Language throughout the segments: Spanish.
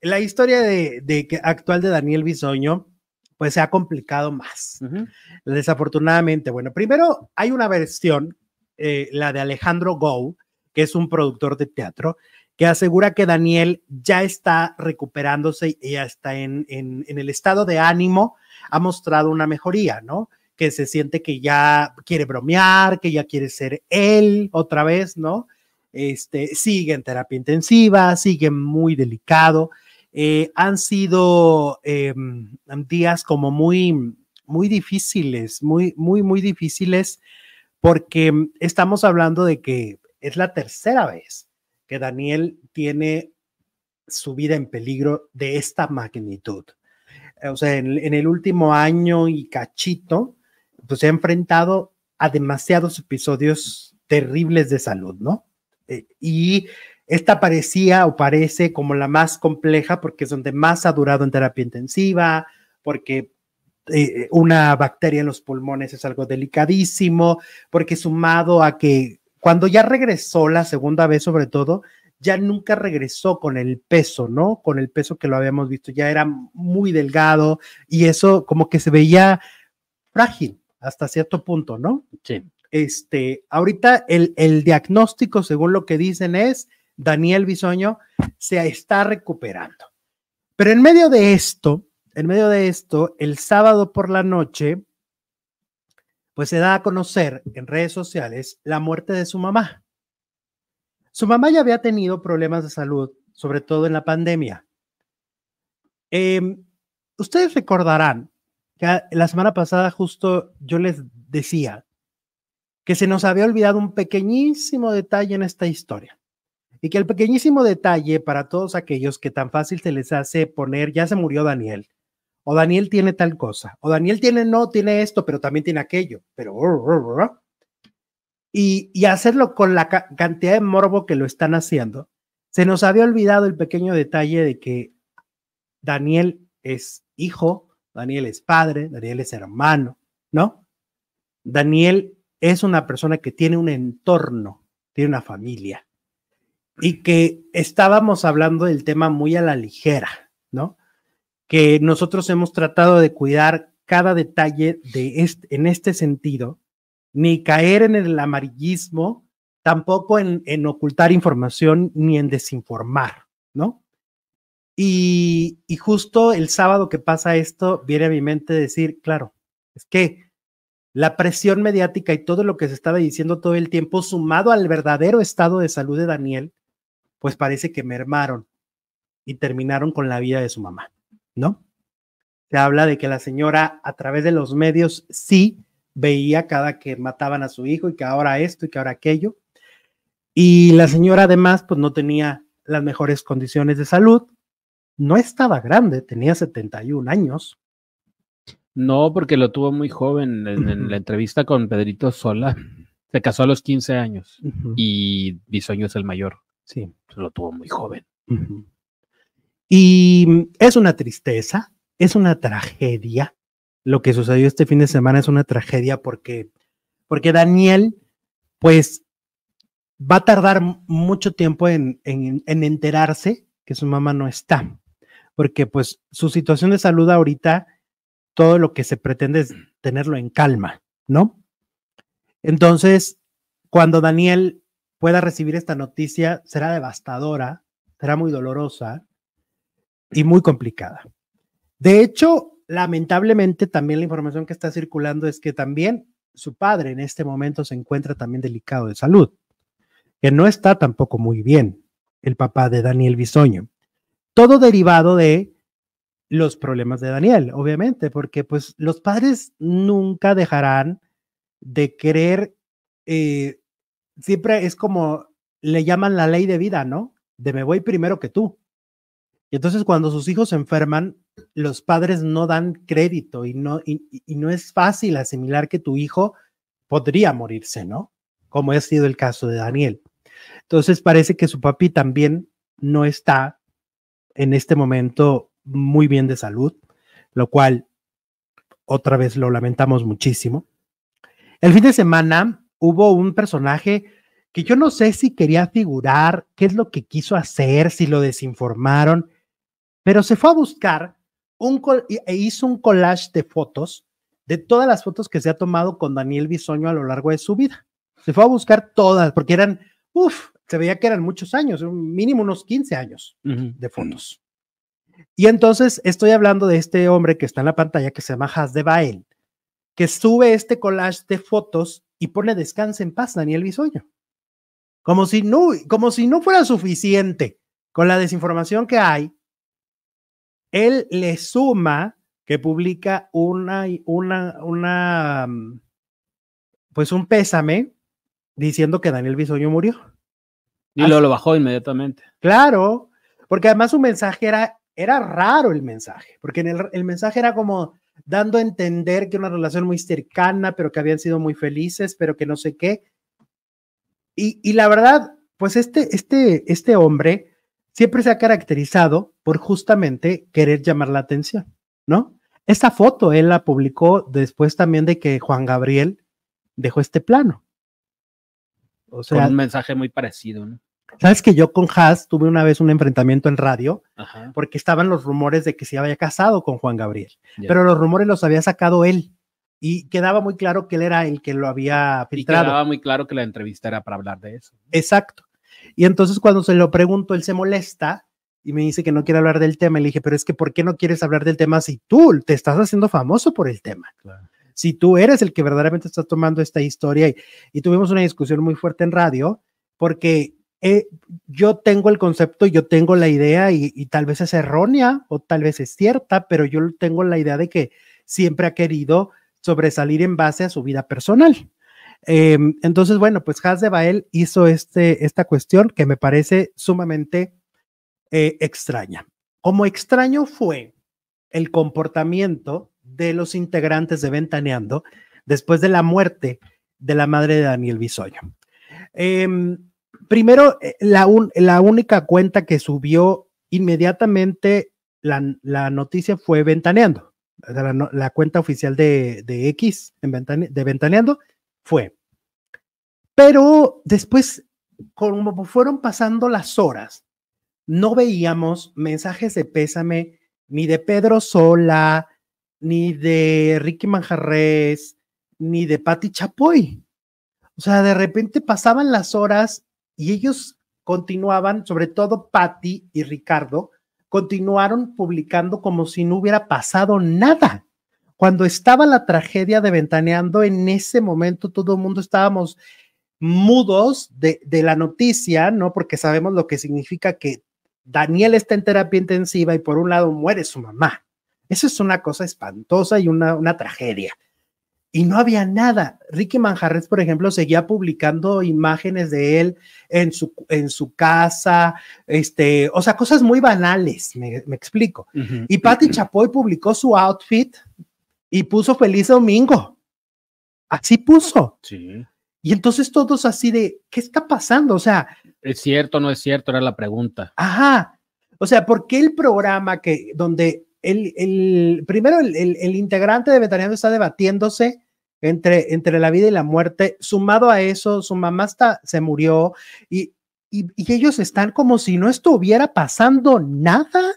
La historia actual de Daniel Bisoño, pues se ha complicado más. Desafortunadamente, bueno, primero hay una versión, eh, la de Alejandro Gou, que es un productor de teatro, que asegura que Daniel ya está recuperándose y ya está en el estado de ánimo, ha mostrado una mejoría, ¿no? Que se siente que ya quiere bromear, que ya quiere ser él otra vez, ¿no? este, sigue en terapia intensiva, sigue muy delicado. Eh, han sido em, días como muy, muy difíciles, muy, muy, muy difíciles, porque mm, estamos hablando de que es la tercera vez que Daniel tiene su vida en peligro de esta magnitud. O sea, en el último año y cachito, pues se ha enfrentado a demasiados episodios terribles de salud, ¿no? Eh, y esta parecía o parece como la más compleja porque es donde más ha durado en terapia intensiva, porque eh, una bacteria en los pulmones es algo delicadísimo, porque sumado a que cuando ya regresó la segunda vez sobre todo, ya nunca regresó con el peso, ¿no? Con el peso que lo habíamos visto, ya era muy delgado y eso como que se veía frágil hasta cierto punto, ¿no? Sí. Este, ahorita el, diagnóstico, según lo que dicen, es Daniel Bisoño se está recuperando. Pero en medio de esto, en medio de esto, el sábado por la noche, pues se da a conocer en redes sociales la muerte de su mamá. Su mamá ya había tenido problemas de salud, sobre todo en la pandemia. Em, ustedes recordarán que la semana pasada justo yo les decía que se nos había olvidado un pequeñísimo detalle en esta historia. Y que el pequeñísimo detalle para todos aquellos que tan fácil se les hace poner, ya se murió Daniel, o Daniel tiene tal cosa, o Daniel tiene no, tiene esto, pero también tiene aquello, pero... Oh, oh, oh, y, hacerlo con la cantidad de morbo que lo están haciendo, se nos había olvidado el pequeño detalle de que Daniel es hijo, Daniel es padre, Daniel es hermano, ¿no? Daniel es una persona que tiene un entorno, tiene una familia y que estábamos hablando del tema muy a la ligera, ¿no? Que nosotros hemos tratado de cuidar cada detalle de en este sentido, ni caer en el amarillismo, tampoco en, ocultar información ni en desinformar, ¿no? Y, y, justo el sábado que pasa esto, viene a mi mente decir, claro, es que la presión mediática y todo lo que se estaba diciendo todo el tiempo, sumado al verdadero estado de salud de Daniel, pues parece que mermaron y terminaron con la vida de su mamá, ¿no? Se habla de que la señora a través de los medios sí veía cada que mataban a su hijo y que ahora esto y que ahora aquello. Y la señora además pues no tenía las mejores condiciones de salud, no estaba grande, tenía 71 años, no, porque lo tuvo muy joven en, la entrevista con Pedrito Sola. Se casó a los 15 años y Bisoño es el mayor. Sí. Lo tuvo muy joven. Y mm, es una tristeza, es una tragedia. Lo que sucedió este fin de semana es una tragedia porque, porque Daniel, pues, va a tardar mucho tiempo en enterarse que su mamá no está, porque pues su situación de salud ahorita todo lo que se pretende es tenerlo en calma, ¿no? Entonces, cuando Daniel pueda recibir esta noticia, será devastadora, será muy dolorosa y muy complicada. De hecho, lamentablemente también la información que está circulando es que también su padre en este momento se encuentra también delicado de salud, que no está tampoco muy bien, el papá de Daniel Bisoño. Todo derivado de los problemas de Daniel, obviamente, porque pues los padres nunca dejarán de querer, eh, siempre es como le llaman la ley de vida, ¿no? De me voy primero que tú. Y entonces cuando sus hijos se enferman, los padres no dan crédito y no, y no es fácil asimilar que tu hijo podría morirse, ¿no? Como ha sido el caso de Daniel. Entonces parece que su papi también no está en este momento muy bien de salud, lo cual otra vez lo lamentamos muchísimo. El fin de semana hubo un personaje que yo no sé si quería figurar, qué es lo que quiso hacer, si lo desinformaron, pero se fue a buscar un e hizo un collage de fotos, de todas las fotos que se ha tomado con Daniel Bisoño a lo largo de su vida. Se fue a buscar todas, porque eran, uff, se veía que eran muchos años, mínimo unos 15 años de fondos. Y entonces estoy hablando de este hombre que está en la pantalla que se llama Has de Bael, que sube este collage de fotos y pone descanse en paz Daniel Bisoño. Como si no, como si no fuera suficiente con la desinformación que hay, él le suma que publica una, una, una, pues un pésame diciendo que Daniel Bisoño murió. Y luego lo bajó inmediatamente. Claro, porque además su mensaje era era raro el mensaje, porque el, mensaje era como dando a entender que una relación muy cercana, pero que habían sido muy felices, pero que no sé qué. Y, la verdad, pues este, este, este hombre siempre se ha caracterizado por justamente querer llamar la atención, ¿no? Esta foto él la publicó después también de que Juan Gabriel dejó este plano. O sea, un mensaje muy parecido, ¿no? Sabes que yo con Haas tuve una vez un enfrentamiento en radio porque estaban los rumores de que se había casado con Juan Gabriel, pero los rumores los había sacado él y quedaba muy claro que él era el que lo había filtrado. Y quedaba muy claro que la entrevista era para hablar de eso. Exacto. Y entonces cuando se lo pregunto, él se molesta y me dice que no quiere hablar del tema. Y Le dije, pero es que ¿por qué no quieres hablar del tema si tú te estás haciendo famoso por el tema? Si tú eres el que verdaderamente está tomando esta historia y, y tuvimos una discusión muy fuerte en radio porque eh, yo tengo el concepto, yo tengo la idea y, tal vez es errónea o tal vez es cierta, pero yo tengo la idea de que siempre ha querido sobresalir en base a su vida personal. Em, entonces, bueno, pues Has de Bael hizo este, esta cuestión que me parece sumamente eh, extraña. Como extraño fue el comportamiento de los integrantes de Ventaneando después de la muerte de la madre de Daniel Bisoño. Em, primero, eh, la, única cuenta que subió inmediatamente la, noticia fue Ventaneando. La, cuenta oficial de, X de Ventaneando fue. Pero después, como fueron pasando las horas, no veíamos mensajes de pésame ni de Pedro Sola, ni de Ricky Manjarres, ni de Patti Chapoy. O sea, de repente pasaban las horas y ellos continuaban, sobre todo Patty y Ricardo, continuaron publicando como si no hubiera pasado nada. Cuando estaba la tragedia de Ventaneando, en ese momento todo el mundo estábamos mudos de, la noticia, ¿no? Porque sabemos lo que significa que Daniel está en terapia intensiva y por un lado muere su mamá. Eso es una cosa espantosa y una tragedia y no había nada. Ricky Manjarres, por ejemplo, seguía publicando imágenes de él en su, en su casa, este, o sea, cosas muy banales, me, explico. Y Patti Chapoy publicó su outfit y puso Feliz Domingo. Así puso. Sí. Y entonces todos así de, ¿qué está pasando? O sea... ¿Es cierto no es cierto? Era la pregunta. Ajá. O sea, ¿por qué el programa que, donde el, primero, el, integrante de Vetariano está debatiéndose entre, entre la vida y la muerte. Sumado a eso, su mamá está, se murió y, ellos están como si no estuviera pasando nada.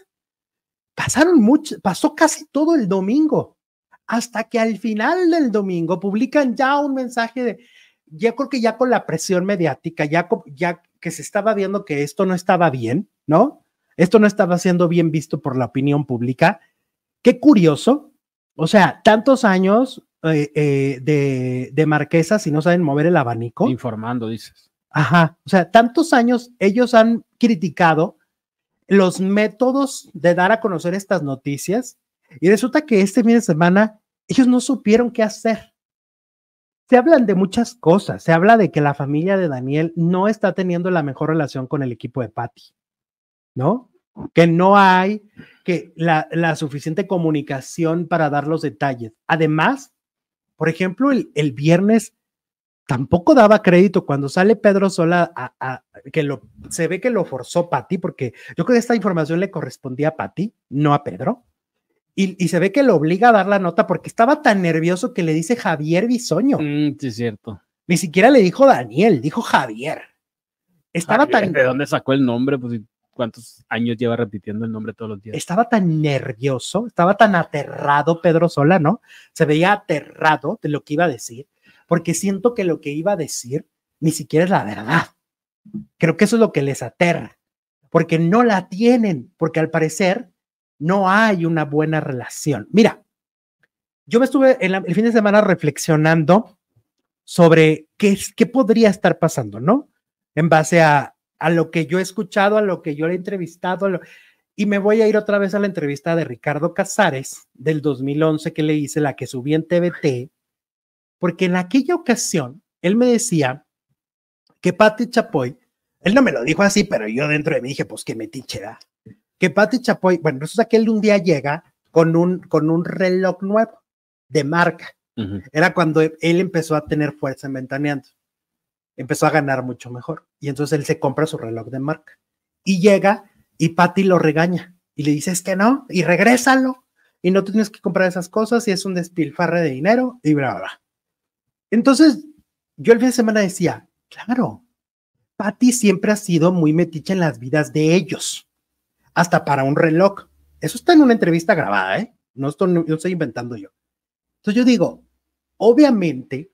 Pasaron mucho, pasó casi todo el domingo, hasta que al final del domingo publican ya un mensaje de, ya creo ya con la presión mediática, ya, ya que se estaba viendo que esto no estaba bien, ¿no? Esto no estaba siendo bien visto por la opinión pública. Qué curioso. O sea, tantos años eh, eh, de, de marquesas y no saben mover el abanico. Informando, dices. Ajá. O sea, tantos años ellos han criticado los métodos de dar a conocer estas noticias y resulta que este fin de semana ellos no supieron qué hacer. Se hablan de muchas cosas. Se habla de que la familia de Daniel no está teniendo la mejor relación con el equipo de Patty. ¿no? Que no hay que la, suficiente comunicación para dar los detalles. Además, por ejemplo, el, el viernes tampoco daba crédito cuando sale Pedro Sola, a, que lo, se ve que lo forzó Patti, porque yo creo que esta información le correspondía a Patti, no a Pedro. Y, se ve que lo obliga a dar la nota porque estaba tan nervioso que le dice Javier Bisoño. Mm, sí, es cierto. Ni siquiera le dijo Daniel, dijo Javier. Estaba tan. ¿De dónde sacó el nombre? Pues cuántos años lleva repitiendo el nombre todos los días. Estaba tan nervioso, estaba tan aterrado Pedro Sola, ¿no? Se veía aterrado de lo que iba a decir, porque siento que lo que iba a decir ni siquiera es la verdad. Creo que eso es lo que les aterra, porque no la tienen, porque al parecer no hay una buena relación. Mira, yo me estuve el fin de semana reflexionando sobre qué, qué podría estar pasando, ¿no? En base a a lo que yo he escuchado, a lo que yo le he entrevistado, y me voy a ir otra vez a la entrevista de Ricardo Casares del 2011 que le hice, la que subí en TVT, porque en aquella ocasión él me decía que Patti Chapoy, él no me lo dijo así, pero yo dentro de mí dije, pues que me tichera, Que Patti Chapoy, bueno, eso es aquel de un día llega con un, con un reloj nuevo de marca. Era cuando él empezó a tener fuerza en Ventaneando empezó a ganar mucho mejor. Y entonces él se compra su reloj de marca y llega y Patty lo regaña y le dice, es que no, y regrésalo. Y no tienes que comprar esas cosas y es un despilfarre de dinero y bla, bla, bla. Entonces, yo el fin de semana decía, claro, Patty siempre ha sido muy metiche en las vidas de ellos, hasta para un reloj. Eso está en una entrevista grabada, ¿eh? No estoy, no estoy inventando yo. Entonces yo digo, obviamente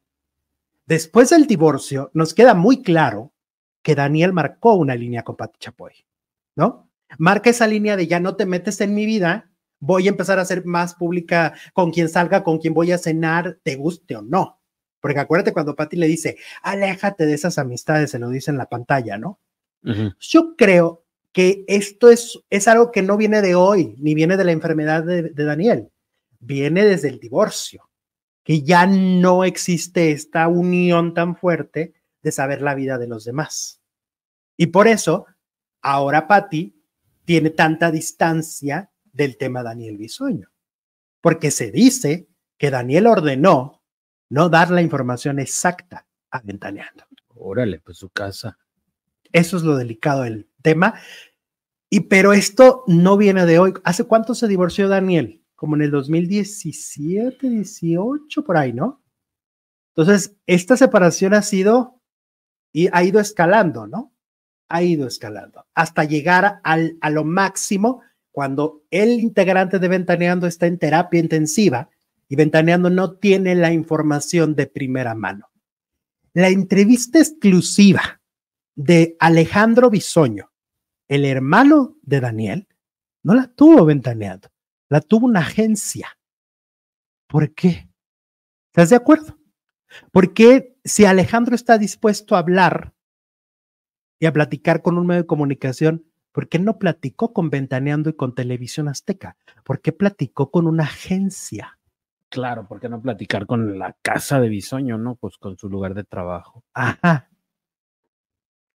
Después del divorcio, nos queda muy claro que Daniel marcó una línea con Pati Chapoy, ¿no? Marca esa línea de ya no te metes en mi vida, voy a empezar a ser más pública con quien salga, con quien voy a cenar, te guste o no. Porque acuérdate cuando Pati le dice, aléjate de esas amistades, se lo dice en la pantalla, ¿no? Yo creo que esto es, es algo que no viene de hoy, ni viene de la enfermedad de Daniel, viene desde el divorcio que ya no existe esta unión tan fuerte de saber la vida de los demás. Y por eso, ahora Patti tiene tanta distancia del tema Daniel Bisueño. porque se dice que Daniel ordenó no dar la información exacta a Ventaneando. Órale, pues su casa. Eso es lo delicado del tema. Y pero esto no viene de hoy. ¿Hace cuánto se divorció Daniel? como en el 2017, 18, por ahí, ¿no? Entonces, esta separación ha sido y ha ido escalando, ¿no? Ha ido escalando hasta llegar al, a lo máximo cuando el integrante de Ventaneando está en terapia intensiva y Ventaneando no tiene la información de primera mano. La entrevista exclusiva de Alejandro Bisoño, el hermano de Daniel, no la tuvo Ventaneando la tuvo una agencia. ¿Por qué? ¿Estás de acuerdo? Porque si Alejandro está dispuesto a hablar y a platicar con un medio de comunicación, ¿por qué no platicó con Ventaneando y con Televisión Azteca? ¿Por qué platicó con una agencia? Claro, ¿por qué no platicar con la casa de Bisoño, no? Pues con su lugar de trabajo. Ajá.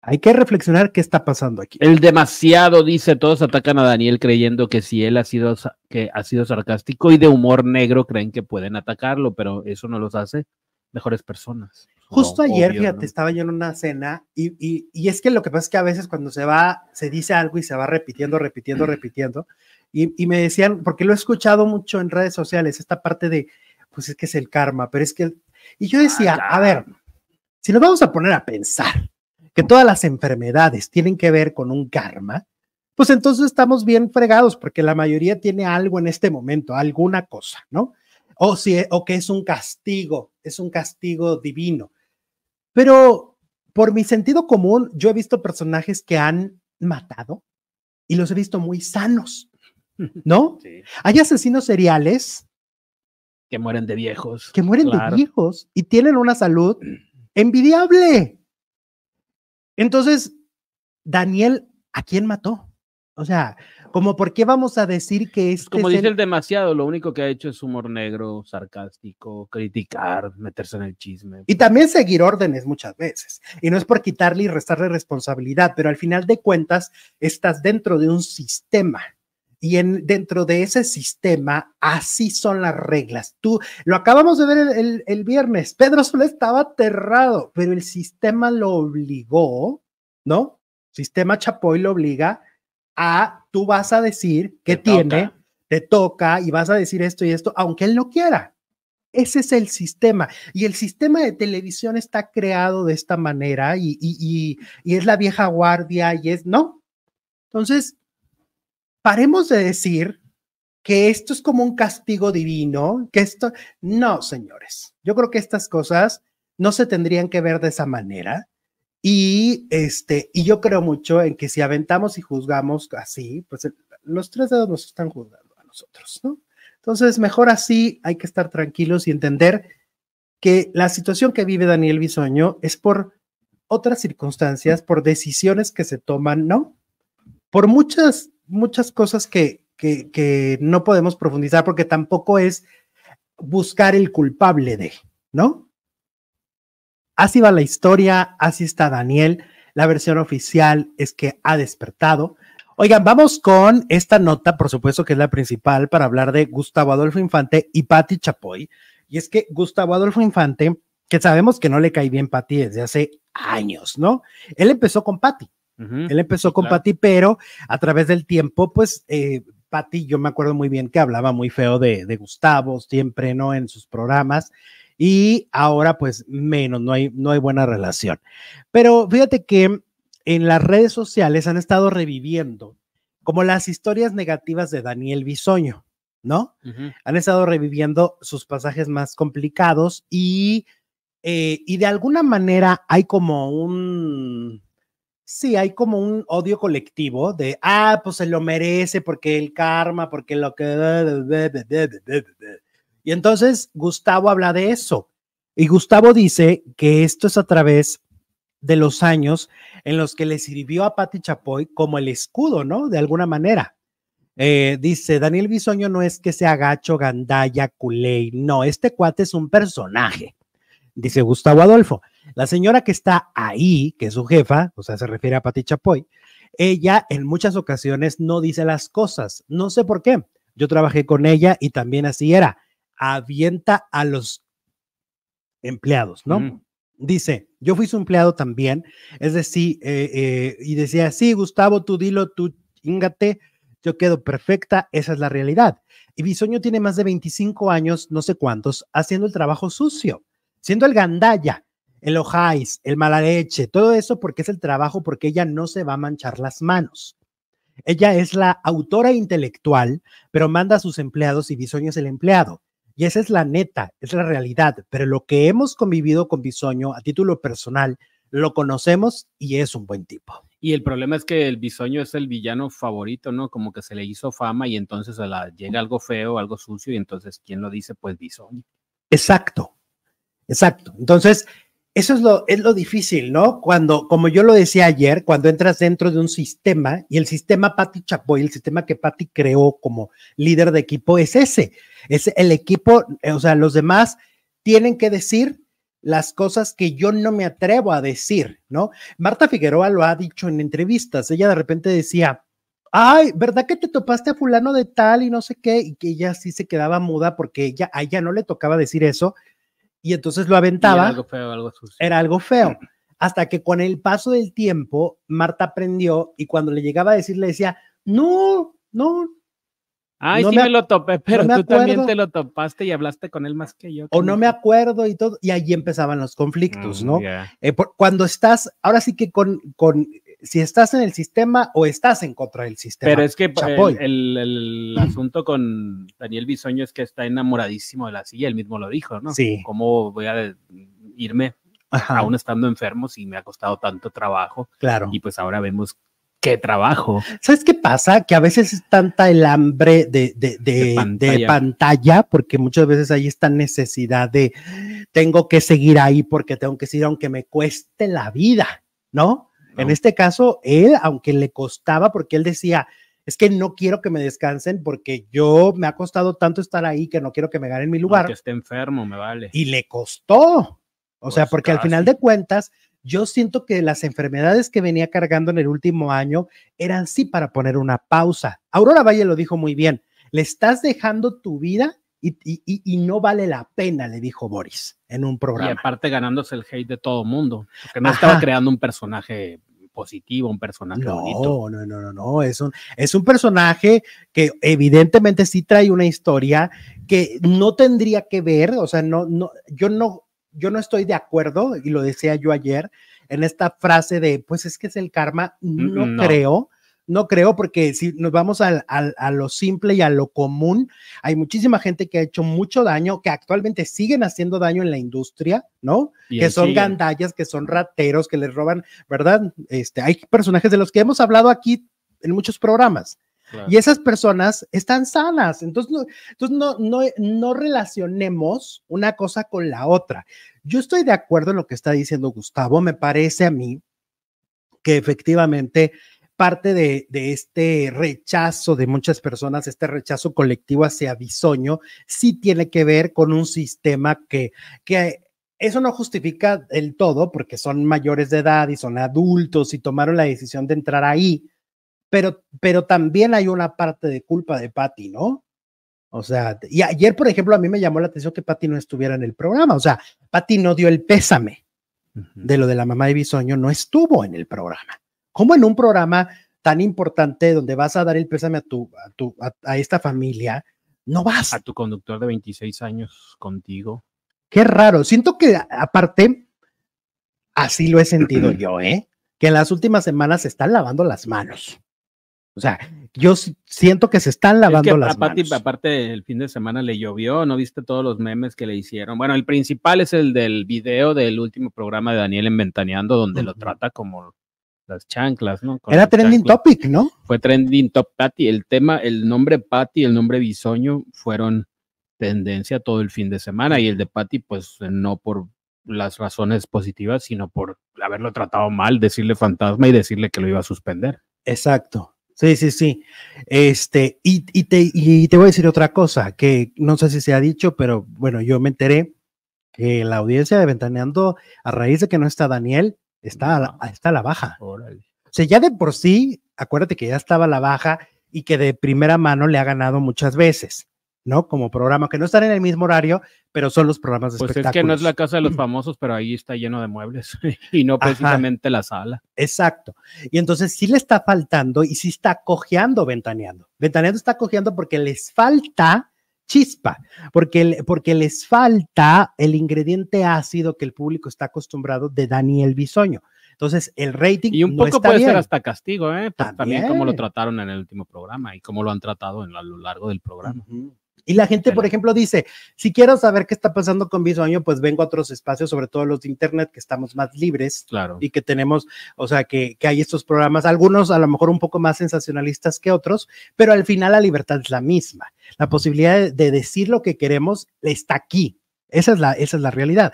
Hay que reflexionar qué está pasando aquí. El demasiado dice, todos atacan a Daniel creyendo que si él ha sido, que ha sido sarcástico y de humor negro, creen que pueden atacarlo, pero eso no los hace mejores personas. Justo ayer, fíjate, estaba yo en una cena y, y, y, es que lo que pasa es que a veces cuando se va, se dice algo y se va repitiendo, repitiendo, repitiendo, y, y, me decían, porque lo he escuchado mucho en redes sociales, esta parte de, pues es que es el karma, pero es que, y yo decía, ah, a ver, si nos vamos a poner a pensar, que todas las enfermedades tienen que ver con un karma, pues entonces estamos bien fregados porque la mayoría tiene algo en este momento, alguna cosa, ¿no? O, si, e, o que es un castigo, es un castigo divino. Pero por mi sentido común, yo he visto personajes que han matado y los he visto muy sanos, ¿no? Hay asesinos seriales. Que mueren de viejos. Que mueren de viejos y tienen una salud envidiable. Entonces, Daniel, ¿a quién mató? O sea, como por qué vamos a decir que es... Pues, este como dice el demasiado, lo único que ha hecho es humor negro, sarcástico, criticar, meterse en el chisme. Y pues. también seguir órdenes muchas veces. Y no es por quitarle y restarle responsabilidad, pero al final de cuentas estás dentro de un sistema y en, dentro de ese sistema, así son las reglas. Tú lo acabamos de ver el, viernes. Pedro solo estaba aterrado, pero el sistema lo obligó, ¿no? Sistema Chapoy lo obliga a tú vas a decir que tiene, te toca y vas a decir esto y esto, aunque él no quiera. Ese es el sistema. Y el sistema de televisión está creado de esta manera y, y es la vieja guardia y es, ¿no? Entonces, paremos de decir que esto es como un castigo divino, que esto, no, señores, yo creo que estas cosas no se tendrían que ver de esa manera. Y este, y yo creo mucho en que si aventamos y juzgamos así, pues los tres dedos nos están juzgando a nosotros, ¿no? Entonces, mejor así, hay que estar tranquilos y entender que la situación que vive Daniel Bisoño es por otras circunstancias, por decisiones que se toman, ¿no? Por muchas muchas cosas que, que, no podemos profundizar porque tampoco es buscar el culpable de, ¿no? Así va la historia, así está Daniel. La versión oficial es que ha despertado. Oigan, vamos con esta nota, por supuesto que es la principal, para hablar de Gustavo Adolfo Infante y Patti Chapoy. Y es que Gustavo Adolfo Infante, que sabemos que no le cae bien Patti desde hace años, ¿no? Él empezó con Patti, él empezó con Pati, pero a través del tiempo, pues eh, yo me acuerdo muy bien que hablaba muy feo de, Gustavo, siempre, ¿no? En sus programas. Y ahora, pues menos, no hay, no hay buena relación. Pero fíjate que en las redes sociales han estado reviviendo como las historias negativas de Daniel Bisoño, ¿no? Han estado reviviendo sus pasajes más complicados y, eh, y de alguna manera hay como un, sí hay como un odio colectivo de, ah, pues se lo merece porque el karma, porque lo que... Y entonces Gustavo habla de eso. Y Gustavo dice que esto es a través de los años en los que le sirvió a Patti Chapoy como el escudo, ¿no? De alguna manera. Eh, dice, Daniel Bisoño no es que sea gacho, gandaya, culé. No, este cuate es un personaje, dice Gustavo Adolfo. La señora que está ahí, que es su jefa, o sea, se refiere a Pati Chapoy, ella en muchas ocasiones no dice las cosas. No sé por qué. Yo trabajé con ella y también así era. Avienta a los empleados, ¿no? Mm. Dice, yo fui su empleado también, es decir, eh, eh, y decía, sí, Gustavo, tú dilo, tú chingate, yo quedo perfecta, esa es la realidad. Y Bisoño tiene más de 25 años, no sé cuántos, haciendo el trabajo sucio, siendo el gandalla, el ojáis, el mala todo eso porque es el trabajo, porque ella no se va a manchar las manos. Ella es la autora intelectual, pero manda a sus empleados y Bisoño es el empleado. Y esa es la neta, es la realidad. Pero lo que hemos convivido con Bisoño a título personal, lo conocemos y es un buen tipo. Y el problema es que el Bisoño es el villano favorito, ¿no? Como que se le hizo fama y entonces la, llega algo feo, algo sucio y entonces, ¿quién lo dice? Pues Bisoño. Exacto, exacto. Entonces, eso es lo, es lo difícil, ¿no? Cuando, como yo lo decía ayer, cuando entras dentro de un sistema y el sistema Patti Chapoy, el sistema que Patti creó como líder de equipo es ese, es el equipo, o sea, los demás tienen que decir las cosas que yo no me atrevo a decir, ¿no? Marta Figueroa lo ha dicho en entrevistas, ella de repente decía, ay, ¿verdad que te topaste a fulano de tal y no sé qué? Y que ella sí se quedaba muda porque ella, a ella no le tocaba decir eso y entonces lo aventaba. Era algo, feo, algo era algo feo, Hasta que con el paso del tiempo, Marta aprendió y cuando le llegaba a decir, le decía, no, no. Ay, sí me, lo topé, pero tú también te lo topaste y hablaste con él más que yo. O no me acuerdo y todo. Y allí empezaban los conflictos, mm, ¿no? Eh, cuando estás, ahora sí que con, con si estás en el sistema o estás en contra del sistema. Pero es que eh, el, asunto con Daniel Bisoño es que está enamoradísimo de la silla, él mismo lo dijo, ¿no? Sí. ¿Cómo voy a irme aún estando enfermo si me ha costado tanto trabajo? Claro. Y pues ahora vemos qué trabajo. ¿Sabes qué pasa? Que a veces es tanta el hambre de, pantalla. de, pantalla. porque muchas veces hay esta necesidad de tengo que seguir ahí porque tengo que seguir aunque me cueste la vida, ¿no? En este caso, él, aunque le costaba, porque él decía, es que no quiero que me descansen porque yo me ha costado tanto estar ahí que no quiero que me ganen mi lugar. que esté enfermo, me vale. Y le costó. O sea, pues porque al final de cuentas, yo siento que las enfermedades que venía cargando en el último año eran sí para poner una pausa. Aurora Valle lo dijo muy bien. Le estás dejando tu vida y, no vale la pena, le dijo Boris en un programa. Y aparte ganándose el hate de todo mundo, porque no estaba creando un personaje positivo, un personaje bonito. No, no, no, no, es un, es un personaje que evidentemente sí trae una historia que no tendría que ver, o sea, no, no, yo no, yo no estoy de acuerdo, y lo decía yo ayer, en esta frase de, pues es que es el karma, no. Mm, creo. No creo, porque si nos vamos a lo simple y a lo común, hay muchísima gente que ha hecho mucho daño, que actualmente siguen haciendo daño en la industria, ¿no? que son gandallas, que son rateros, que les roban, ¿verdad? Este, hay personajes de los que hemos hablado aquí en muchos programas. Y esas personas están sanas, entonces, no, no, no, no relacionemos una cosa con la otra. Yo estoy de acuerdo en lo que está diciendo Gustavo, me parece a mí que efectivamente parte de, este rechazo de muchas personas, este rechazo colectivo hacia Bisoño, sí tiene que ver con un sistema que, que eso no justifica el todo porque son mayores de edad y son adultos y tomaron la decisión de entrar ahí, pero, pero también hay una parte de culpa de Patty, ¿no? O sea, y ayer, por ejemplo, a mí me llamó la atención que Patty no estuviera en el programa, o sea, Patty no dio el pésame de lo de la mamá de Bisoño, no estuvo en el programa. ¿Cómo en un programa tan importante donde vas a dar el pésame a tu, a, esta familia, no vas? A tu conductor de 26 años contigo. Qué raro. Siento que aparte, así lo he sentido yo, ¿eh? Que en las últimas semanas se están lavando las manos. O sea, yo siento que se están lavando las manos. Aparte, el fin de semana le llovió, ¿no viste todos los memes que le hicieron? Bueno, el principal es el del video del último programa de Daniel en Ventaneando, donde lo trata como chanclas, ¿no? Era trending topic, ¿no? Fue trending top Patty. El tema, el nombre Patty, el nombre Bisoño fueron tendencia todo el fin de semana y el de Patty, pues no por las razones positivas, sino por haberlo tratado mal, decirle fantasma y decirle que lo iba a suspender. Exacto. Sí, sí, sí. Este, y, te, y te voy a decir otra cosa que no sé si se ha dicho, pero bueno, yo me enteré que la audiencia de Ventaneando, a raíz de que no está Daniel, está, está la baja. O sea, ya de por sí, acuérdate que ya estaba la baja y que de primera mano le ha ganado muchas veces. ¿no? Como programa, que no están en el mismo horario, pero son los programas de pues Pues es que no es la casa de los famosos, pero ahí está lleno de muebles y no precisamente la sala. Exacto. Y entonces sí le está faltando y sí está cojeando Ventaneando. Ventaneando está cojeando porque les falta chispa, porque, porque les falta el ingrediente ácido que el público está acostumbrado de Daniel Bisoño. Entonces, el rating. Y un poco puede ser hasta castigo, ¿eh? Pues, también. como lo trataron en el último programa y cómo lo han tratado a lo largo del programa. Y la gente, por ejemplo, dice, si quiero saber qué está pasando con mi sueño, pues vengo a otros espacios, sobre todo los de Internet, que estamos más libres claro. y que tenemos, o sea, que, hay estos programas, algunos a lo mejor un poco más sensacionalistas que otros, pero al final la libertad es la misma. La posibilidad de, decir lo que queremos está aquí. Esa es la, esa es la realidad.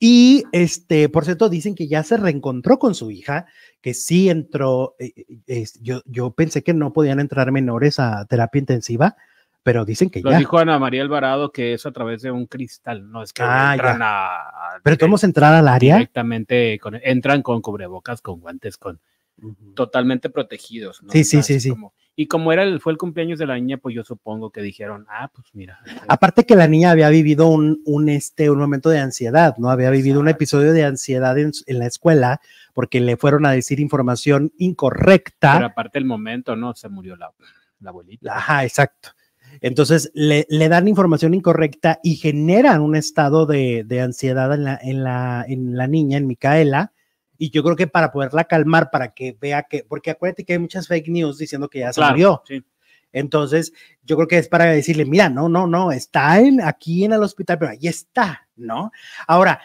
Y este, por cierto, dicen que ya se reencontró con su hija, que sí entró. Eh, eh, yo, yo pensé que no podían entrar menores a terapia intensiva, pero dicen que Lo ya. Lo dijo Ana María Alvarado que es a través de un cristal, no es que ah, entran a, Pero podemos entrar al área. Directamente entran con cubrebocas, con guantes, con totalmente protegidos. ¿no? Sí, sí, sí, sí. y como era fue el cumpleaños de la niña, pues yo supongo que dijeron, ah, pues mira. Este, aparte que la niña había vivido un, un este, un momento de ansiedad, ¿no? Había vivido un episodio de ansiedad en, la escuela porque le fueron a decir información incorrecta. Pero aparte el momento, ¿no? Se murió la, la abuelita. Ajá, exacto. Entonces le, dan información incorrecta y generan un estado de, ansiedad en la, en, la, en la, niña, en Micaela. Y yo creo que para poderla calmar, para que vea que, porque acuérdate que hay muchas fake news diciendo que ya salió. Entonces, yo creo que es para decirle, mira, no, no, no, está en, aquí en el hospital, pero ahí está, ¿no? Ahora,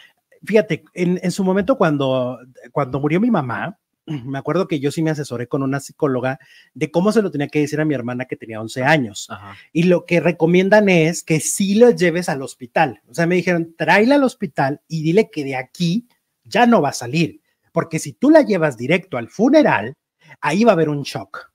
fíjate, en, en su momento cuando, cuando murió mi mamá, me acuerdo que yo sí me asesoré con una psicóloga de cómo se lo tenía que decir a mi hermana que tenía 11 ah, años. Y lo que recomiendan es que sí lo lleves al hospital. O sea, me dijeron, tráela al hospital y dile que de aquí ya no va a salir. Porque si tú la llevas directo al funeral, ahí va a haber un shock.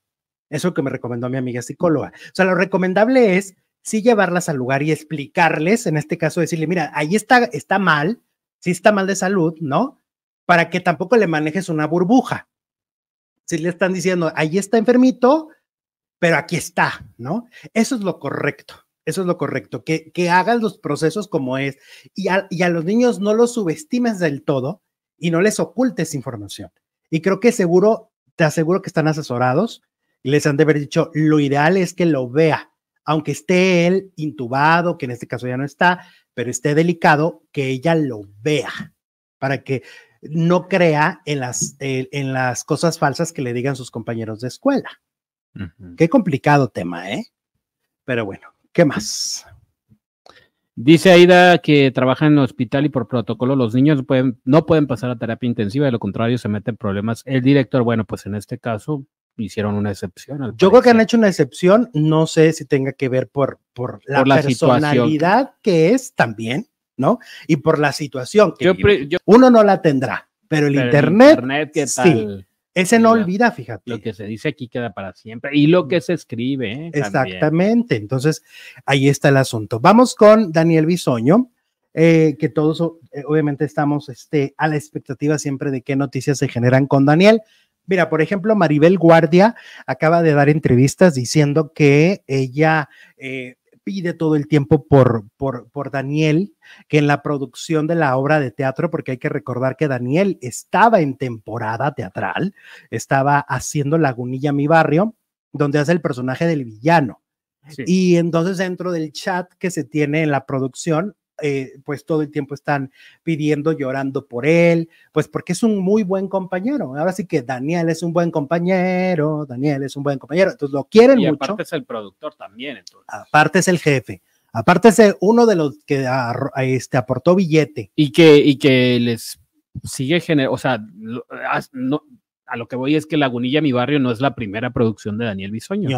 Eso que me recomendó mi amiga psicóloga. O sea, lo recomendable es sí llevarlas al lugar y explicarles, en este caso decirle, mira, ahí está, está mal, sí está mal de salud, ¿no? para que tampoco le manejes una burbuja. Si le están diciendo, ahí está enfermito, pero aquí está, ¿no? Eso es lo correcto. Eso es lo correcto, que, que hagas los procesos como es y a, y a los niños no los subestimes del todo y no les ocultes información. Y creo que seguro, te aseguro que están asesorados y les han de haber dicho, lo ideal es que lo vea, aunque esté él intubado, que en este caso ya no está, pero esté delicado, que ella lo vea para que no crea en las, eh, en las cosas falsas que le digan sus compañeros de escuela. Qué complicado tema, ¿eh? Pero bueno, ¿qué más? Dice Aida que trabaja en el hospital y por protocolo los niños no pueden pasar a terapia intensiva, de lo contrario se meten problemas. El director, bueno, pues en este caso hicieron una excepción. Yo creo que han hecho una excepción, no sé si tenga que ver por, por la, personalidad que es también, ¿no? Y por la situación que uno no la tendrá, pero el internet, ¿qué tal? sí. Ese no olvida, fíjate. Lo que se dice aquí queda para siempre y lo que mm. se escribe. ¿eh? Exactamente. Entonces, ahí está el asunto. Vamos con Daniel Bisoño, eh, que todos eh, obviamente estamos este, a la expectativa siempre de qué noticias se generan con Daniel. Mira, por ejemplo, Maribel Guardia acaba de dar entrevistas diciendo que ella eh, de todo el tiempo por, por, Daniel, que en la producción de la obra de teatro, porque hay que recordar que Daniel estaba en temporada teatral, estaba haciendo Lagunilla Mi Barrio, donde hace el personaje del villano. Y entonces dentro del chat que se tiene en la producción eh, pues todo el tiempo están pidiendo, llorando por él, pues porque es un muy buen compañero. Ahora sí que Daniel es un buen compañero, Daniel es un buen compañero, entonces lo quieren y Aparte es el productor también, Aparte es el jefe. Aparte es uno de los que este, aportó billete. Y que, y que les sigue generando, o sea, no, a lo que voy es que Lagunilla Mi Barrio no es la primera producción de Daniel Bisoño,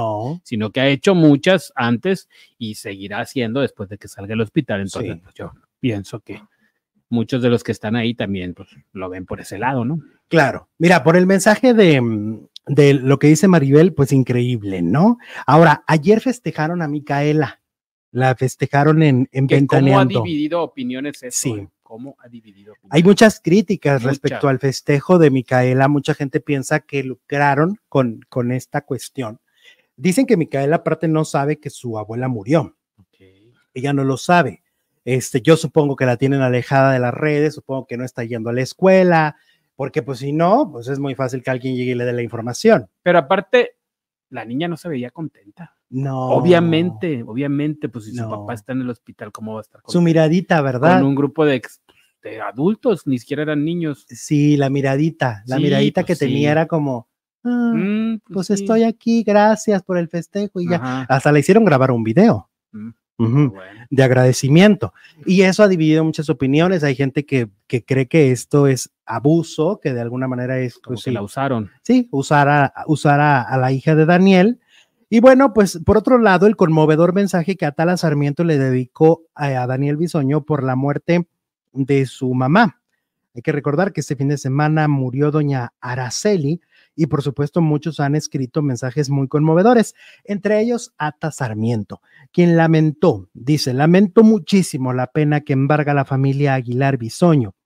sino que ha hecho muchas antes y seguirá haciendo después de que salga del hospital. Entonces, pues, yo pienso que muchos de los que están ahí también pues, lo ven por ese lado, ¿no? Claro. Mira, por el mensaje de, mm, de lo que dice Maribel, pues increíble, ¿no? Ahora, ayer festejaron a Micaela, la festejaron en, en ¿Cómo ha dividido opiniones eso? Sí. ¿eh? ha dividido. Hay muchas críticas respecto al festejo de Micaela. Mucha gente piensa que lucraron con, con esta cuestión. Dicen que Micaela aparte no sabe que su abuela murió. Ella no lo sabe. Este, yo supongo que la tienen alejada de las redes, supongo que no está yendo a la escuela, porque pues si no, pues es muy fácil que alguien llegue y le dé la información. Pero aparte, la niña no se veía contenta. No. Obviamente, obviamente, pues si su papá está en el hospital, ¿cómo va a estar? su miradita, ¿verdad? Con un grupo de, adultos, ni siquiera eran niños. Sí, la miradita, la miradita que pues, tenía era como, ah, mm, pues, pues estoy aquí, gracias por el festejo y ya. Hasta le hicieron grabar un video. Mm, ah, de agradecimiento. Y eso ha dividido muchas opiniones. Hay gente que, cree que esto es abuso, que de alguna manera es... Pues que la usaron. Sí, usar usar a la hija de Daniel y bueno, pues por otro lado, el conmovedor mensaje que Atala Sarmiento le dedicó a, Daniel Bisoño por la muerte de su mamá. Hay que recordar que este fin de semana murió doña Araceli y por supuesto muchos han escrito mensajes muy conmovedores, entre ellos Ata Sarmiento, quien lamentó, dice, lamento muchísimo la pena que embarga la familia Aguilar Bisoño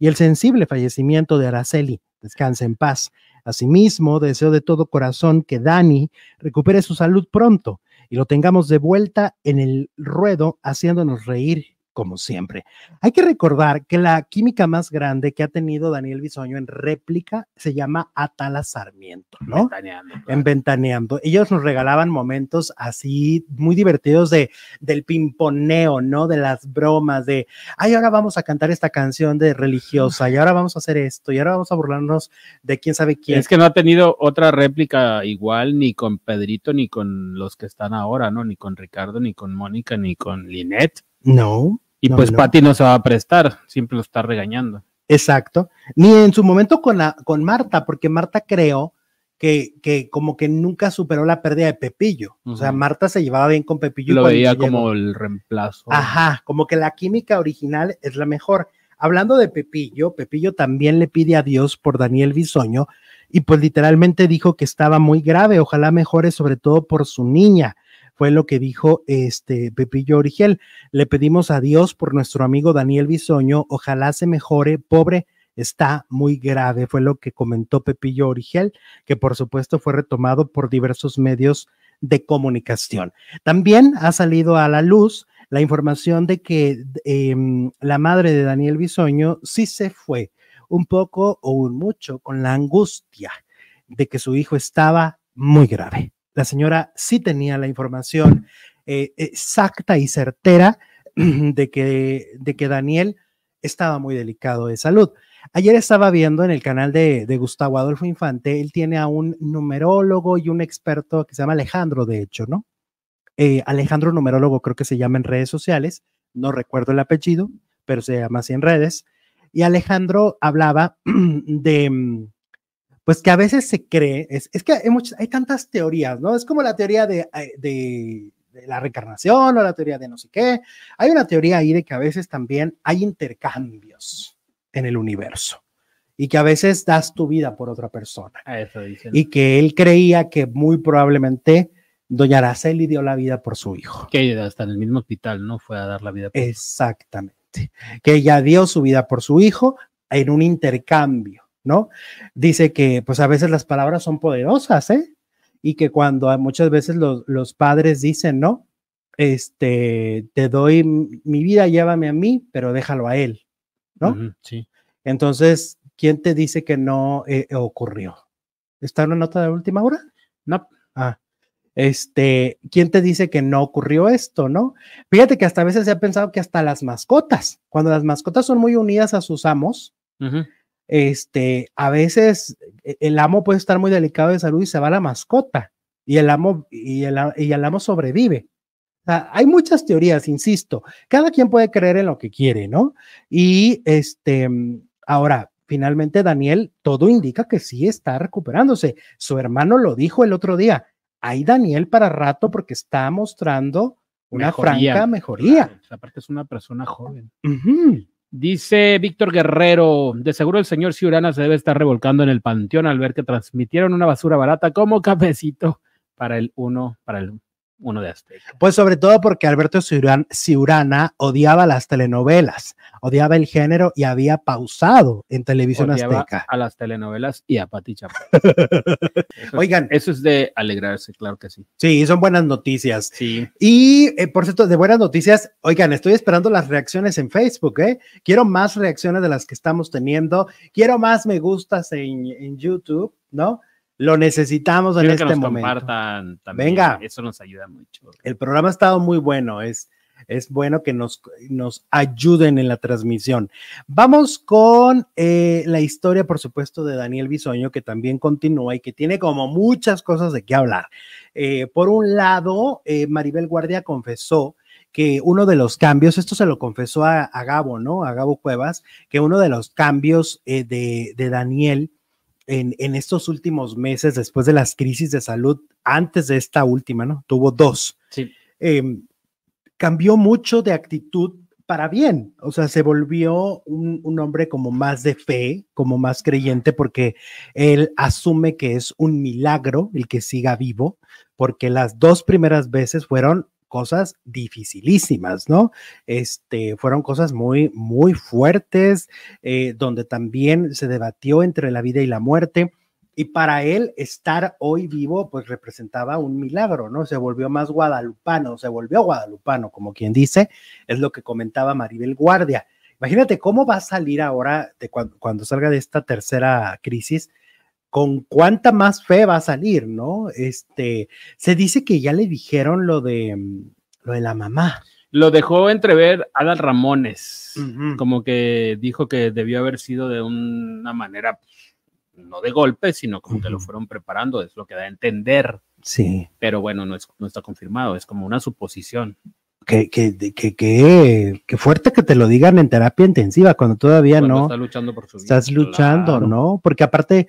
y el sensible fallecimiento de Araceli Descanse en paz. Asimismo, deseo de todo corazón que Dani recupere su salud pronto y lo tengamos de vuelta en el ruedo haciéndonos reír como siempre. Hay que recordar que la química más grande que ha tenido Daniel Bisoño en réplica se llama Atala Sarmiento, ¿no? En Ventaneando. Ellos nos regalaban momentos así muy divertidos de, del pimponeo, ¿no? De las bromas, de, ay, ahora vamos a cantar esta canción de religiosa, y ahora vamos a hacer esto, y ahora vamos a burlarnos de quién sabe quién. Es que no ha tenido otra réplica igual ni con Pedrito, ni con los que están ahora, ¿no? Ni con Ricardo, ni con Mónica, ni con Linette. No. Y pues Pati no se va a prestar, siempre lo está regañando. Exacto. Ni en su momento con, la, con Marta, porque Marta creo que, que, como que nunca superó la pérdida de Pepillo. O sea, Marta se llevaba bien con Pepillo. Lo veía como el reemplazo. Ajá, como que la química original es la mejor. Hablando de Pepillo, Pepillo también le pide a Dios por Daniel Bisoño y pues literalmente dijo que estaba muy grave, ojalá mejore sobre todo por su niña fue lo que dijo este Pepillo Origel. Le pedimos a Dios por nuestro amigo Daniel Bisoño, ojalá se mejore, pobre, está muy grave, fue lo que comentó Pepillo Origel, que por supuesto fue retomado por diversos medios de comunicación. También ha salido a la luz la información de que em, la madre de Daniel Bisoño sí se fue un poco o un mucho con la angustia de que su hijo estaba muy grave. La señora sí tenía la información eh, exacta y certera de que, de que Daniel estaba muy delicado de salud. Ayer estaba viendo en el canal de, Gustavo Adolfo Infante, él tiene a un numerólogo y un experto que se llama Alejandro, de hecho, ¿no? Eh, Alejandro numerólogo creo que se llama en redes sociales, no recuerdo el apellido, pero se llama así en redes. Y Alejandro hablaba de, mm, pues que a veces se cree, es, que hay, hay tantas teorías, ¿no? Es como la teoría eh, de, la reencarnación o la teoría de no sé qué. Hay una teoría ahí de que a veces también hay intercambios en el universo y que a veces das tu vida por otra persona. Ah, eso dicen. Y que él creía que muy probablemente doña Araceli dio la vida por su hijo. Que ella está en el mismo hospital, ¿no? Fue a dar la vida. Exactamente. Que ella dio su vida por su hijo en un intercambio ¿no? Dice que pues a veces las palabras son poderosas, ¿eh? Y que cuando muchas veces los, padres dicen, ¿no? Este, te doy mi vida, llévame a mí, pero déjalo a él, ¿no? sí. Entonces, ¿quién te dice que no eh, ocurrió? ¿Está en una nota de última hora? No. Ah, este, ¿quién te dice que no ocurrió esto, no? Fíjate que hasta a veces se ha pensado que hasta las mascotas, cuando las mascotas son muy unidas a sus amos, este, a veces e, el amo puede estar muy delicado de salud y se va la mascota y el amo, y el, amo sobrevive. hay muchas teorías, insisto, cada quien puede creer en lo que quiere, ¿no? Y este, ahora, finalmente Daniel, todo indica que sí está recuperándose. Su hermano lo dijo el otro día. Hay Daniel para rato porque está mostrando una franca mejoría. aparte es una persona joven. Dice Víctor Guerrero, de seguro el señor Ciurana se debe estar revolcando en el panteón al ver que transmitieron una basura barata como cafecito para el uno, para el uno de Azteca. Pues sobre todo porque Alberto Ciurana, odiaba las telenovelas, odiaba el género y había pausado en televisión azteca. A las telenovelas y a Pati Oigan. Eso es de alegrarse, claro que sí. Sí, son buenas noticias. Sí. Y eh, por cierto, de buenas noticias, oigan, estoy esperando las reacciones en Facebook, ¿eh? Quiero más reacciones de las que estamos teniendo, quiero más me gustas en, en YouTube, ¿no? Lo necesitamos en este que nos Compartan también. Venga. Eso nos ayuda mucho. El programa ha estado muy bueno. Es, es bueno que nos, nos ayuden en la transmisión. Vamos con eh, la historia, por supuesto, de Daniel Bisoño, que también continúa y que tiene como muchas cosas de qué hablar. Eh, por un lado, eh, Maribel Guardia confesó que uno de los cambios, esto se lo confesó a, Gabo, ¿no? A Gabo Cuevas, que uno de los cambios de, de Daniel en, estos últimos meses, después de las crisis de salud, antes de esta última, ¿no? Tuvo dos. Sí. Em, cambió mucho de actitud para bien, o sea, se volvió un, un, hombre como más de fe, como más creyente, porque él asume que es un milagro el que siga vivo, porque las dos primeras veces fueron cosas dificilísimas, ¿no? Este, fueron cosas muy, muy fuertes, eh, donde también se debatió entre la vida y la muerte. Y para él estar hoy vivo, pues representaba un milagro, ¿no? Se volvió más guadalupano, se volvió guadalupano, como quien dice, es lo que comentaba Maribel Guardia. Imagínate cómo va a salir ahora de cuando, cuando salga de esta tercera crisis, con cuánta más fe va a salir, ¿no? Este, se dice que ya le dijeron lo de, mm, lo de la mamá. Lo dejó entrever Adal Ramones, como que dijo que debió haber sido de una manera, no de golpe, sino como que lo fueron preparando, es lo que da a entender. Sí. Pero bueno, no, está confirmado, es como una suposición. Que, que, que, fuerte que te lo digan en terapia intensiva, cuando todavía no. Estás luchando por su vida. Estás luchando, ¿no? Porque aparte,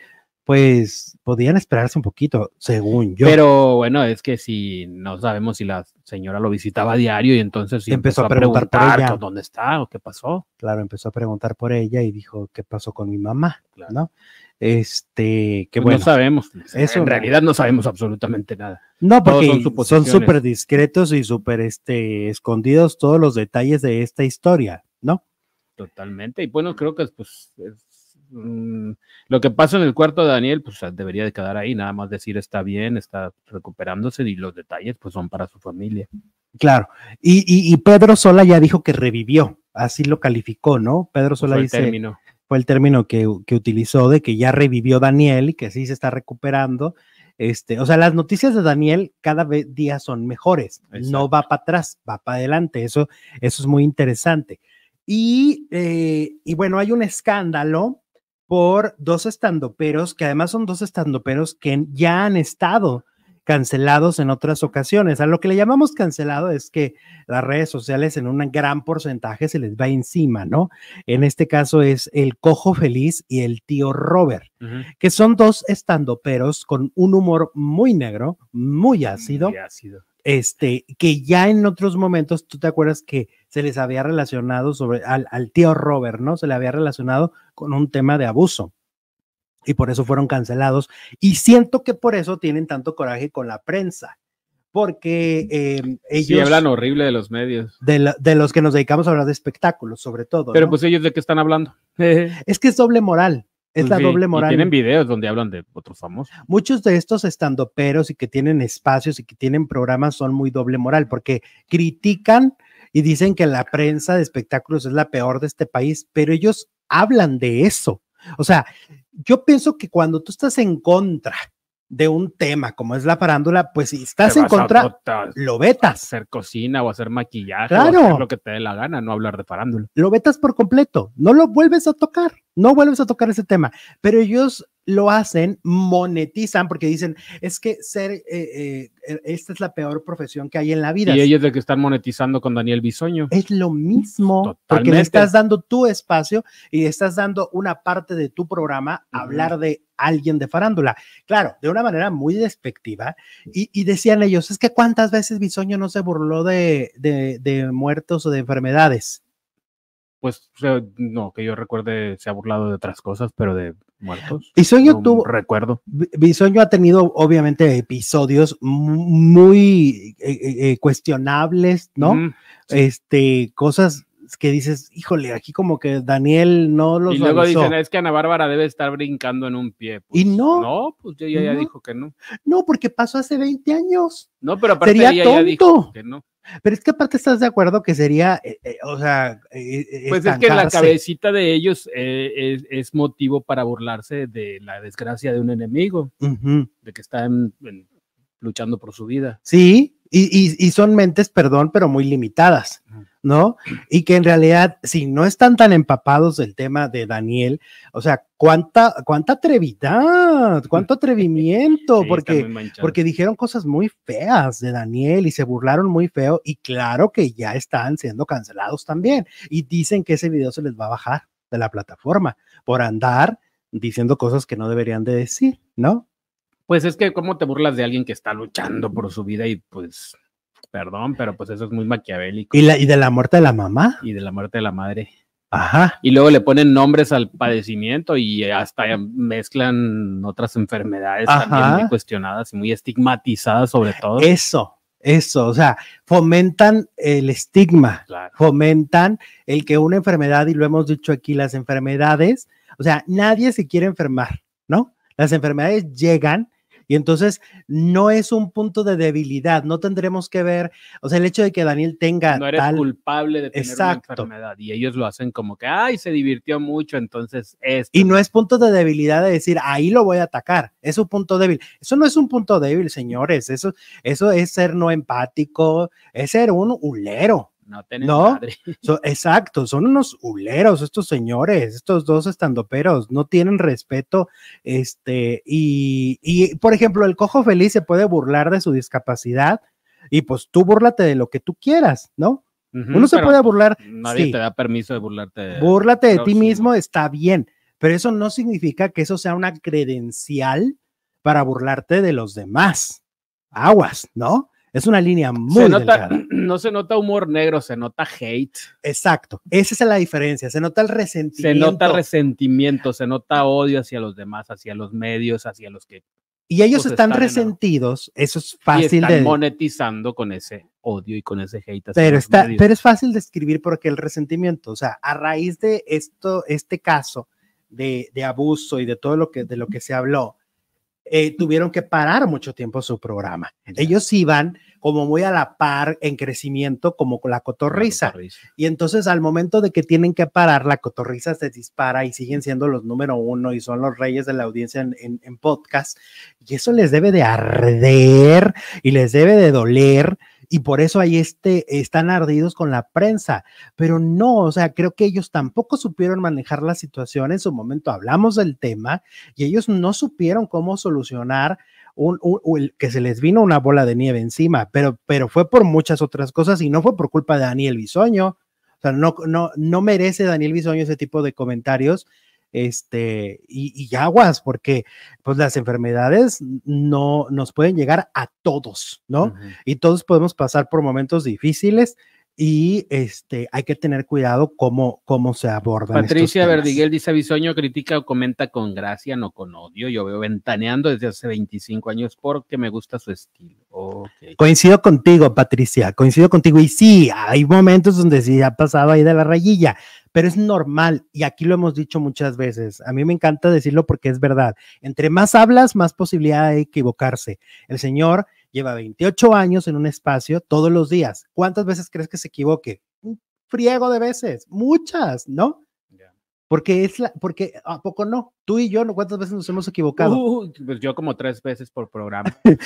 pues podían esperarse un poquito, según yo. Pero bueno, es que si no sabemos si la señora lo visitaba a diario y entonces empezó, a preguntar, por ella. Pues, dónde está o qué pasó. Claro, empezó a preguntar por ella y dijo qué pasó con mi mamá, claro. ¿no? Este, que pues, bueno. No sabemos. en realidad no sabemos absolutamente nada. No, porque son súper discretos y súper este, escondidos todos los detalles de esta historia, ¿no? Totalmente. Y bueno, creo que pues es Mm, lo que pasa en el cuarto de Daniel, pues debería de quedar ahí, nada más decir está bien, está recuperándose y los detalles pues son para su familia. Claro, y, Pedro Sola ya dijo que revivió, así lo calificó, ¿no? Pedro pues, Sola dice... Fue el término que, utilizó de que ya revivió Daniel y que sí se está recuperando. Este, o sea, las noticias de Daniel cada vez, día son mejores. No va para atrás, va para adelante. Eso, eso es muy interesante. Y, eh, y bueno, hay un escándalo por dos estandoperos, que además son dos estandoperos que ya han estado cancelados en otras ocasiones. A lo que le llamamos cancelado es que las redes sociales en un gran porcentaje se les va encima, ¿no? En este caso es el Cojo Feliz y el Tío Robert, que son dos estandoperos con un humor muy negro, muy ácido. Muy ácido este, que ya en otros momentos, tú te acuerdas que se les había relacionado sobre, al, tío Robert, ¿no? Se le había relacionado con un tema de abuso y por eso fueron cancelados. Y siento que por eso tienen tanto coraje con la prensa, porque em, ellos... hablan horrible de los medios. De, los que nos dedicamos a hablar de espectáculos, sobre todo. Pero pues ellos de qué están hablando. es que es doble moral. Es la doble moral. Y tienen videos donde hablan de otros famosos. Muchos de estos peros y que tienen espacios y que tienen programas son muy doble moral porque critican y dicen que la prensa de espectáculos es la peor de este país, pero ellos hablan de eso. O sea, yo pienso que cuando tú estás en contra de un tema como es la farándula, pues si estás en contra, lo vetas. Hacer cocina o hacer maquillaje, claro. lo que te dé la gana, no hablar de farándula. Lo vetas por completo, no lo vuelves a tocar, no vuelves a tocar ese tema, pero ellos lo hacen, monetizan, porque dicen, es que ser, eh, eh, e, esta es la peor profesión que hay en la vida. Y ellos de que están monetizando con Daniel Bisoño. Es lo mismo, porque le estás dando tu espacio y estás dando una parte de tu programa a hablar de alguien de farándula. Claro, de una manera muy despectiva. Y, decían ellos, es que cuántas veces Bisoño no se burló de, muertos o de enfermedades. Pues no, que yo recuerde, se ha burlado de otras cosas, pero de muertos. Bisoño tuvo. Recuerdo. Bisoño ha tenido, obviamente, episodios muy eh, eh, eh, cuestionables, ¿no? Este, cosas que dices, híjole, aquí como que Daniel no los Y luego dicen, es que Ana Bárbara debe estar brincando en un pie. Pues. y no. No, pues ella ya dijo que no. No, porque pasó hace 20 años. No, pero aparte Sería ella tonto. dijo que no. Pero es que aparte estás de acuerdo que sería, eh, eh, o sea... Eh, pues es que la cabecita de ellos es, motivo para burlarse de la desgracia de un enemigo, de que están luchando por su vida. Sí, y, son mentes, perdón, pero muy limitadas. ¿no? Y que en realidad, si no están tan empapados del tema de Daniel, o sea, cuánta, cuánta atrevidad, cuánto atrevimiento, porque, porque dijeron cosas muy feas de Daniel y se burlaron muy feo y claro que ya están siendo cancelados también y dicen que ese video se les va a bajar de la plataforma por andar diciendo cosas que no deberían de decir, ¿no? Pues es que cómo te burlas de alguien que está luchando por su vida y pues Perdón, pero pues eso es muy maquiavélico. ¿Y, la, ¿Y de la muerte de la mamá? Y de la muerte de la madre. Ajá. Y luego le ponen nombres al padecimiento y hasta mezclan otras enfermedades también muy cuestionadas y muy estigmatizadas sobre todo. Eso, eso, o sea, fomentan el estigma, fomentan el que una enfermedad, y lo hemos dicho aquí, las enfermedades, o sea, nadie se quiere enfermar, ¿no? Las enfermedades llegan y entonces no es un punto de debilidad, no tendremos que ver, o sea, el hecho de que Daniel tenga... No eres culpable de tener enfermedad y ellos lo hacen como que, ay, se divirtió mucho, entonces es... Y no es punto de debilidad de decir, ahí lo voy a atacar, es un punto débil. Eso no es un punto débil, señores, eso, eso es ser no empático, es ser un hulero no exacto, son unos huleros estos señores, estos dos estandoperos, no tienen respeto, este, y, por ejemplo, el cojo feliz se puede burlar de su discapacidad y pues tú búrlate de lo que tú quieras, ¿no? Uno se puede burlar. Nadie te da permiso de burlarte. De... Búrlate de ti mismo, está bien, pero eso no significa que eso sea una credencial para burlarte de los demás. Aguas, ¿no? Es una línea muy No se nota humor negro, se nota hate. Exacto, esa es la diferencia, se nota el resentimiento. Se nota resentimiento, se nota odio hacia los demás, hacia los medios, hacia los que... Y ellos pues, están, resentidos, eso es fácil y están monetizando con ese odio y con ese hate. Pero, está, pero es fácil de escribir porque el resentimiento, o sea, a raíz de esto, este caso de, de abuso y de todo lo que, de lo que se habló, eh, tuvieron que parar mucho tiempo su programa. Ellos iban como muy a la par en crecimiento como con la cotorriza. Y entonces al momento de que tienen que parar, la cotorriza se dispara y siguen siendo los número uno y son los reyes de la audiencia en, en podcast. Y eso les debe de arder y les debe de doler y por eso ahí este, están ardidos con la prensa, pero no, o sea, creo que ellos tampoco supieron manejar la situación en su momento, hablamos del tema y ellos no supieron cómo solucionar un, que se les vino una bola de nieve encima, pero, pero fue por muchas otras cosas y no fue por culpa de Daniel Bisoño. O sea, no, no, no merece Daniel Bisoño ese tipo de comentarios este, y, aguas, porque pues las enfermedades no nos pueden llegar a todos, ¿no? Y todos podemos pasar por momentos difíciles y este, hay que tener cuidado cómo, cómo se aborda. Patricia Verdiguel dice, Bisoño critica o comenta con gracia, no con odio. Yo veo ventaneando desde hace 25 años porque me gusta su estilo. Coincido contigo, Patricia, coincido contigo. Y sí, hay momentos donde sí ha pasado ahí de la rayilla, pero es normal y aquí lo hemos dicho muchas veces. A mí me encanta decirlo porque es verdad. Entre más hablas, más posibilidad de equivocarse. El señor lleva 28 años en un espacio todos los días. ¿Cuántas veces crees que se equivoque? Un friego de veces, muchas, ¿no? Porque es la, porque a poco no. Tú y yo, ¿cuántas veces nos hemos equivocado? pues yo como tres veces por programa.